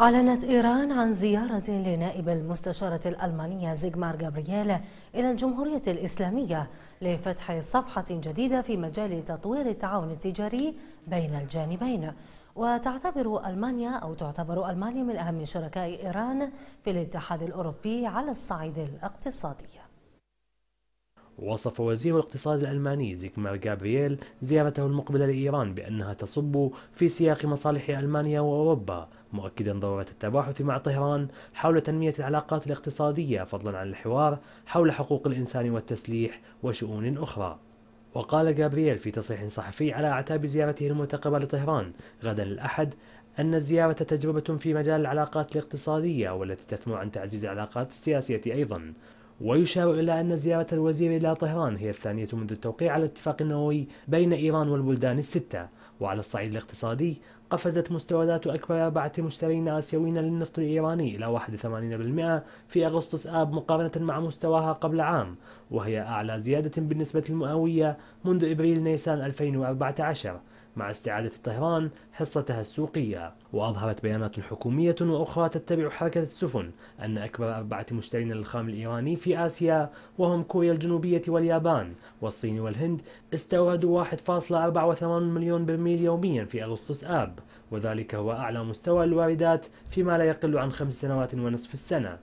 أعلنت إيران عن زيارة لنائب المستشارة الألمانية زيغمار جابرييل إلى الجمهورية الإسلامية لفتح صفحة جديدة في مجال تطوير التعاون التجاري بين الجانبين وتعتبر ألمانيا أو تعتبر ألمانيا من أهم شركاء إيران في الاتحاد الأوروبي على الصعيد الاقتصادي وصف وزير الاقتصاد الألماني زيغمار جابرييل زيارته المقبلة لإيران بأنها تصب في سياق مصالح ألمانيا وأوروبا مؤكدا ضرورة التباحث مع طهران حول تنمية العلاقات الاقتصادية فضلا عن الحوار حول حقوق الإنسان والتسليح وشؤون أخرى وقال جابرييل في تصريح صحفي على أعتاب زيارته المرتقبة لطهران غدا الأحد أن الزيارة تجربة في مجال العلاقات الاقتصادية والتي تثمر عن تعزيز العلاقات السياسية أيضا ويشار إلى أن زيارة الوزير إلى طهران هي الثانية منذ التوقيع على الاتفاق النووي بين إيران والبلدان الستة وعلى الصعيد الاقتصادي قفزت مستويات أكبر أربعة مشترين آسيويين للنفط الإيراني إلى 81% في أغسطس آب مقارنة مع مستواها قبل عام وهي أعلى زيادة بالنسبة المئوية منذ إبريل نيسان 2014 مع استعادة طهران حصتها السوقية وأظهرت بيانات حكومية وأخرى تتبع حركة السفن أن أكبر أربعة مشترين للخام الإيراني في آسيا وهم كوريا الجنوبية واليابان والصين والهند استوردوا 1.84 مليون برميل يوميا في أغسطس آب وذلك هو أعلى مستوى الواردات فيما لا يقل عن خمس سنوات ونصف السنة